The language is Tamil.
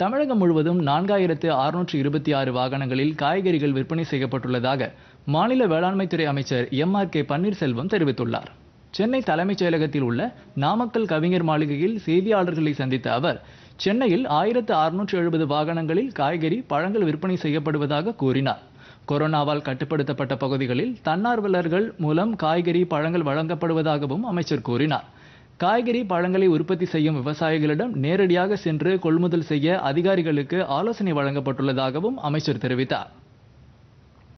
தமிழகம் முழுவதும் நான்காயிரத்து அறுநூற்று இருபத்தி ஆறு வாகனங்களில் காய்கறிகள் விற்பனை செய்யப்பட்டுள்ளதாக மாநில வேளாண்மைத்துறை அமைச்சர் எம் ஆர் கே பன்னீர்செல்வம் தெரிவித்துள்ளார் சென்னை தலைமைச் செயலகத்தில் உள்ள நாமக்கல் கவிஞர் மாளிகையில் செய்தியாளர்களை சந்தித்த அவர் சென்னையில் ஆயிரத்து அறுநூற்று எழுபது வாகனங்களில் காய்கறி பழங்கள் விற்பனை செய்யப்படுவதாக கூறினார் கொரோனாவால் கட்டுப்படுத்தப்பட்ட பகுதிகளில் தன்னார்வலர்கள் மூலம் காய்கறி பழங்கள் வழங்கப்படுவதாகவும் அமைச்சர் கூறினார் காய்கறி பழங்களை உற்பத்தி செய்யும் விவசாயிகளிடம் நேரடியாக சென்று கொள்முதல் செய்ய அதிகாரிகளுக்கு ஆலோசனை வழங்கப்பட்டுள்ளதாகவும் அமைச்சர் தெரிவித்தார்